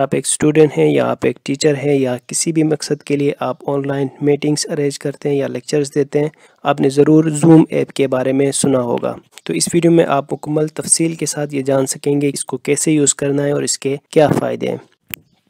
आप एक स्टूडेंट हैं या आप एक टीचर हैं या किसी भी मकसद के लिए आप ऑनलाइन मीटिंग्स अरेंज करते हैं या लेक्चर्स देते हैं आपने ज़रूर जूम ऐप के बारे में सुना होगा तो इस वीडियो में आप मुकम्मल तफसील के साथ ये जान सकेंगे इसको कैसे यूज़ करना है और इसके क्या फ़ायदे हैं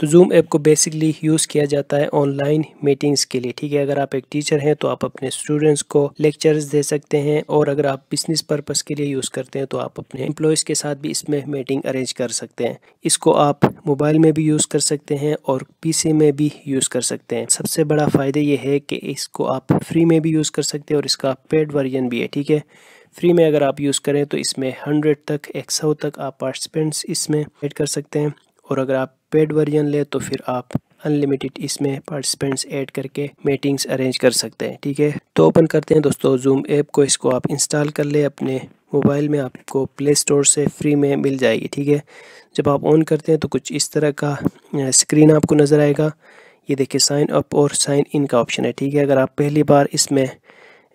तो जूम ऐप को बेसिकली यूज़ किया जाता है ऑनलाइन मीटिंग्स के लिए ठीक है अगर आप एक टीचर हैं तो आप अपने स्टूडेंट्स को लेक्चर्स दे सकते हैं और अगर आप बिजनेस पर्पज़ के लिए यूज़ करते हैं तो आप अपने एम्प्लॉयज़ के साथ भी इसमें मीटिंग अरेंज कर सकते हैं इसको आप मोबाइल में भी यूज़ कर सकते हैं और पी में भी यूज़ कर सकते हैं सबसे बड़ा फ़ायदा ये है कि इसको आप फ्री में भी यूज़ कर सकते हैं और इसका पेड वर्जन भी है ठीक है फ्री में अगर आप यूज़ करें तो इसमें हंड्रेड तक एक सौ तक आप पार्टिसिपेंट्स इसमें ऐड कर सकते हैं और अगर आप पेड वर्जन लें तो फिर आप अनलिमिटेड इसमें पार्टिसिपेंट्स ऐड करके मीटिंग्स अरेंज कर सकते हैं ठीक है तो ओपन करते हैं दोस्तों जूम ऐप को इसको आप इंस्टॉल कर ले अपने मोबाइल में आपको प्ले स्टोर से फ्री में मिल जाएगी ठीक है जब आप ऑन करते हैं तो कुछ इस तरह का स्क्रीन आपको नज़र आएगा ये देखिए साइन अप और साइन इन का ऑप्शन है ठीक है अगर आप पहली बार इसमें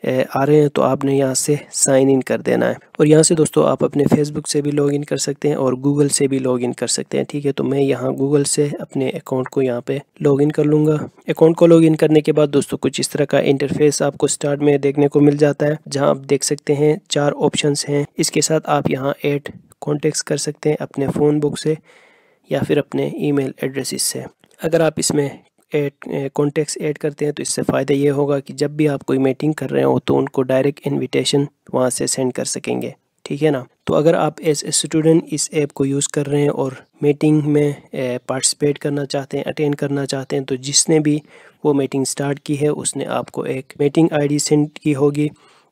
आ रहे हैं तो आपने यहाँ से साइन इन कर देना है और यहाँ से दोस्तों आप अपने फेसबुक से भी लॉग इन कर सकते हैं और गूगल से भी लॉग इन कर सकते हैं ठीक है तो मैं यहाँ गूगल से अपने अकाउंट को यहाँ पे लॉग इन कर लूँगा अकाउंट को लॉग इन करने के बाद दोस्तों कुछ इस तरह का इंटरफेस आपको स्टार्ट में देखने को मिल जाता है जहाँ आप देख सकते हैं चार ऑप्शन हैं इसके साथ आप यहाँ एड कॉन्टेक्ट कर सकते हैं अपने फ़ोन बुक से या फिर अपने ई मेल से अगर आप इसमें ऐड कॉन्टेक्ट्स ऐड करते हैं तो इससे फ़ायदा ये होगा कि जब भी आप कोई मीटिंग कर रहे हो तो उनको डायरेक्ट इनविटेशन वहाँ से सेंड कर सकेंगे ठीक है ना तो अगर आप एज ए स्टूडेंट इस ऐप को यूज़ कर रहे हैं और मीटिंग में पार्टिसिपेट eh, करना चाहते हैं अटेंड करना चाहते हैं तो जिसने भी वो मीटिंग स्टार्ट की है उसने आपको एक मीटिंग आईडी सेंड की होगी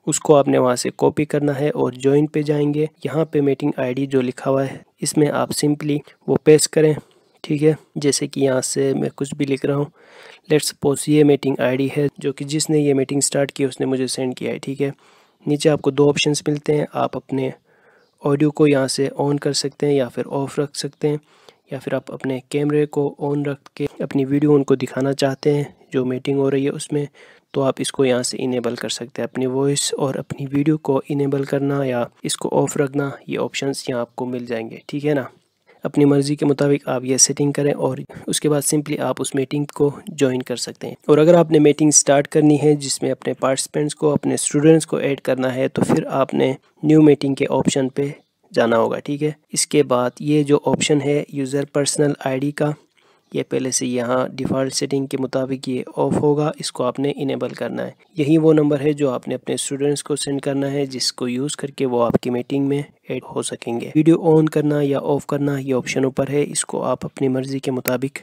उसको आपने वहाँ से कॉपी करना है और ज्वाइन पे जाएंगे यहाँ पे मीटिंग आईडी जो लिखा हुआ है इसमें आप सिंपली वो पेश करें ठीक है जैसे कि यहाँ से मैं कुछ भी लिख रहा हूँ लेट्स सपोज ये मीटिंग आईडी है जो कि जिसने ये मीटिंग स्टार्ट की उसने मुझे सेंड किया है ठीक है नीचे आपको दो ऑप्शंस मिलते हैं आप अपने ऑडियो को यहाँ से ऑन कर सकते हैं या फिर ऑफ़ रख सकते हैं या फिर आप अपने कैमरे को ऑन रख के अपनी वीडियो उनको दिखाना चाहते हैं जो मीटिंग हो रही है उसमें तो आप इसको यहाँ से इनेबल कर सकते हैं अपनी वॉइस और अपनी वीडियो को इनेबल करना या इसको ऑफ़ रखना ये ऑप्शंस यहाँ आपको मिल जाएंगे ठीक है ना अपनी मर्ज़ी के मुताबिक आप ये सेटिंग करें और उसके बाद सिंपली आप उस मीटिंग को ज्वाइन कर सकते हैं और अगर आपने मीटिंग स्टार्ट करनी है जिसमें अपने पार्टिसिपेंट्स को अपने स्टूडेंट्स को ऐड करना है तो फिर आपने न्यू मीटिंग के ऑप्शन पे जाना होगा ठीक है इसके बाद ये जो ऑप्शन है यूज़र पर्सनल आई का ये पहले से यहाँ डिफ़ॉल्ट सेटिंग के मुताबिक ये ऑफ़ होगा इसको आपने इनेबल करना है यही वो नंबर है जो आपने अपने स्टूडेंट्स को सेंड करना है जिसको यूज़ करके वो आपकी मीटिंग में ऐड हो सकेंगे वीडियो ऑन करना या ऑफ करना ये ऑप्शन ऊपर है इसको आप अपनी मर्ज़ी के मुताबिक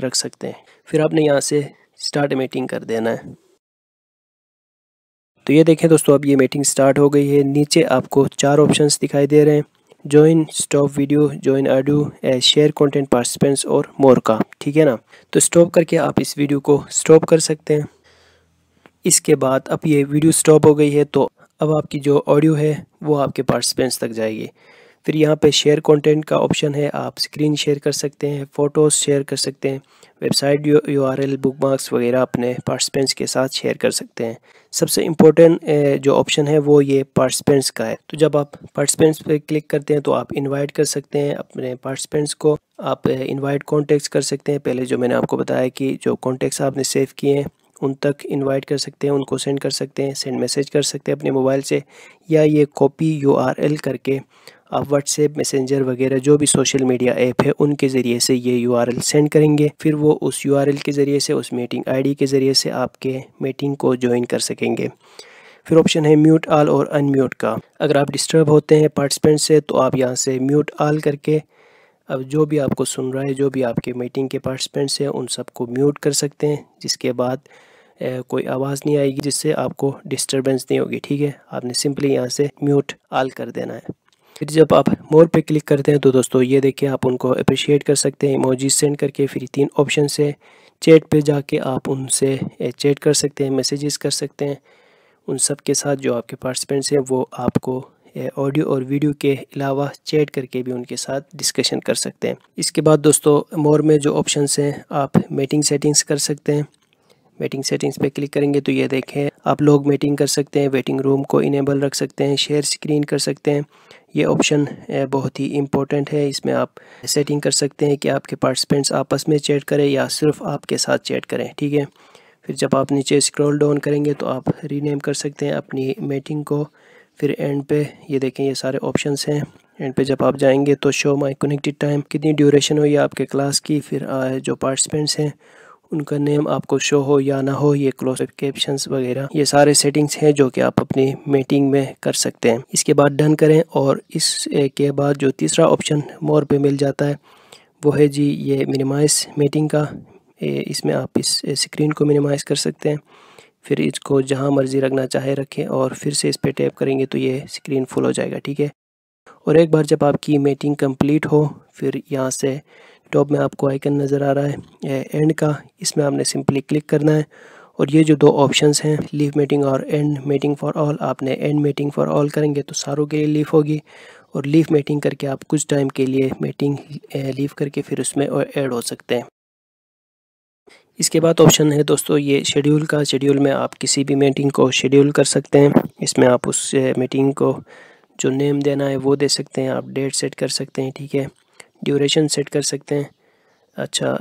रख सकते हैं फिर आपने यहाँ से स्टार्ट मीटिंग कर देना है तो ये देखें दोस्तों अब ये मीटिंग स्टार्ट हो गई है नीचे आपको चार ऑप्शन दिखाई दे रहे हैं join stop video join audio as share content participants और मोर का ठीक है ना तो स्टॉप करके आप इस वीडियो को स्टॉप कर सकते हैं इसके बाद अब ये वीडियो स्टॉप हो गई है तो अब आपकी जो ऑडियो है वो आपके पार्टिसिपेंट्स तक जाएगी फिर यहाँ पे शेयर कंटेंट का ऑप्शन है आप स्क्रीन शेयर कर सकते हैं फ़ोटोज़ शेयर कर सकते हैं website U R L bookmarks वगैरह अपने पार्टिसिपेंट्स के साथ शेयर कर सकते हैं सबसे इम्पोर्टेंट जो ऑप्शन है वो ये पार्टिसिपेंट्स का है तो जब आप पार्टिसिपेंट्स पे क्लिक करते हैं तो आप इनवाइट कर सकते हैं अपने पार्टिसिपेंट्स को आप इनवाइट कॉन्टेक्ट्स कर सकते हैं पहले जो मैंने आपको बताया कि जो कॉन्टेक्ट्स आपने सेव किए हैं उन तक इनवाइट कर सकते हैं उनको सेंड कर सकते हैं सेंड मैसेज कर सकते हैं अपने मोबाइल से या ये कॉपी यूआरएल करके आप व्हाट्सएप मैसेंजर वगैरह जो भी सोशल मीडिया ऐप है उनके ज़रिए से ये यूआरएल सेंड करेंगे फिर वो उस यूआरएल के ज़रिए से उस मीटिंग आईडी के ज़रिए से आपके मीटिंग को ज्वाइन कर सकेंगे फिर ऑप्शन है म्यूट आल और अनम्यूट का अगर आप डिस्टर्ब होते हैं पार्टिसिपेंट से तो आप यहाँ से म्यूट आल करके अब जो भी आपको सुन रहा है जो भी आपके मीटिंग के पार्टिसिपेंट्स हैं उन सबको म्यूट कर सकते हैं जिसके बाद ए, कोई आवाज़ नहीं आएगी जिससे आपको डिस्टरबेंस नहीं होगी ठीक है आपने सिंपली यहाँ से म्यूट आल कर देना है फिर जब आप मोर पे क्लिक करते हैं तो दोस्तों ये देखिए आप उनको अप्रिशिएट कर सकते हैं इमोजी सेंड करके फिर तीन ऑप्शन से चैट पे जाके आप उनसे चैट कर सकते हैं मैसेजेस कर सकते हैं उन सब के साथ जो आपके पार्टिसिपेंट्स हैं वो आपको ऑडियो और वीडियो के अलावा चैट करके भी उनके साथ डिस्कशन कर सकते हैं इसके बाद दोस्तों मोर में जो ऑप्शन हैं आप मीटिंग सेटिंग्स कर सकते हैं मीटिंग सेटिंग्स पे क्लिक करेंगे तो ये देखें आप लोग मीटिंग कर सकते हैं वेटिंग रूम को इनेबल रख सकते हैं शेयर स्क्रीन कर सकते हैं ये ऑप्शन बहुत ही इंपॉर्टेंट है इसमें आप सेटिंग कर सकते हैं कि आपके पार्टिसिपेंट्स आपस में चैट करें या सिर्फ आपके साथ चैट करें ठीक है फिर जब आप नीचे स्क्रॉल डाउन करेंगे तो आप रीनेम कर सकते हैं अपनी मीटिंग को फिर एंड पे ये देखें ये सारे ऑप्शन हैं एंड पे जब आप जाएंगे तो शो माई कनेक्टेड टाइम कितनी ड्यूरेशन हो या आपके क्लास की फिर जो पार्टिसिपेंट्स हैं उनका नेम आपको शो हो या ना हो ये क्लोज कैप्शन वगैरह ये सारे सेटिंग्स हैं जो कि आप अपनी मीटिंग में कर सकते हैं इसके बाद डन करें और इस के बाद जो तीसरा ऑप्शन मोर पे मिल जाता है वो है जी ये मिनिमाइज मीटिंग का इसमें आप इस स्क्रीन को मिनिमाइज़ कर सकते हैं फिर इसको जहाँ मर्ज़ी रखना चाहे रखें और फिर से इस पर टैप करेंगे तो ये स्क्रीन फुल हो जाएगा ठीक है और एक बार जब आपकी मेटिंग कंप्लीट हो फिर यहाँ से टॉप में आपको आइकन नज़र आ रहा है एंड का इसमें आपने सिंपली क्लिक करना है और ये जो दो ऑप्शंस हैं लीव मेटिंग और एंड मेटिंग फ़ॉर ऑल आपने एंड मेटिंग फ़ॉर ऑल करेंगे तो सारों के लिए लीव होगी और लीव मेटिंग करके आप कुछ टाइम के लिए मेटिंग लीव करके फिर उसमें ऐड हो सकते हैं इसके बाद ऑप्शन है दोस्तों ये शेड्यूल का शेड्यूल में आप किसी भी मीटिंग को शेड्यूल कर सकते हैं इसमें आप उस मीटिंग eh, को जो नेम देना है वो दे सकते हैं आप डेट सेट कर सकते हैं ठीक है ड्यूरेशन सेट कर सकते हैं अच्छा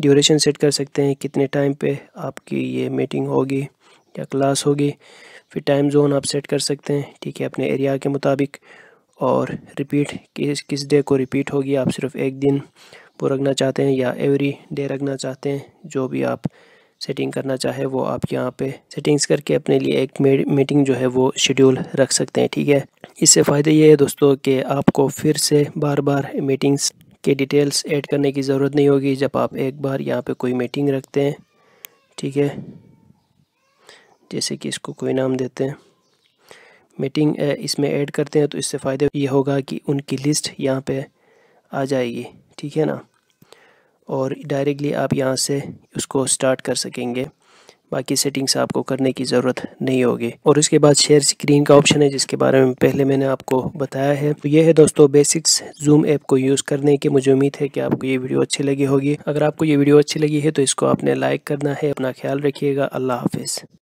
ड्यूरेशन eh, सेट कर सकते हैं कितने टाइम पे आपकी ये मीटिंग होगी या क्लास होगी फिर टाइम जोन आप सेट कर सकते हैं ठीक है अपने एरिया के मुताबिक और रिपीट किस किस डे को रिपीट होगी आप सिर्फ एक दिन वो रखना चाहते हैं या एवरी डे रखना चाहते हैं जो भी आप सेटिंग करना चाहे वो आप यहाँ पे सेटिंग्स करके अपने लिए एक मीटिंग जो है वो शेड्यूल रख सकते हैं ठीक है इससे फ़ायदा ये है दोस्तों कि आपको फिर से बार बार मीटिंग्स के डिटेल्स ऐड करने की ज़रूरत नहीं होगी जब आप एक बार यहाँ पे कोई मीटिंग रखते हैं ठीक है जैसे कि इसको कोई नाम देते हैं मीटिंग इसमें ऐड करते हैं तो इससे फ़ायदा ये होगा कि उनकी लिस्ट यहाँ पर आ जाएगी ठीक है ना और डायरेक्टली आप यहाँ से उसको स्टार्ट कर सकेंगे बाकी सेटिंग्स आपको करने की ज़रूरत नहीं होगी और उसके बाद शेयर स्क्रीन का ऑप्शन है जिसके बारे में पहले मैंने आपको बताया है तो ये है दोस्तों बेसिक्स जूम ऐप को यूज़ करने की मुझे उम्मीद है कि आपको ये वीडियो अच्छी लगी होगी अगर आपको ये वीडियो अच्छी लगी है तो इसको आपने लाइक करना है अपना ख्याल रखिएगा अल्लाह हाफिज़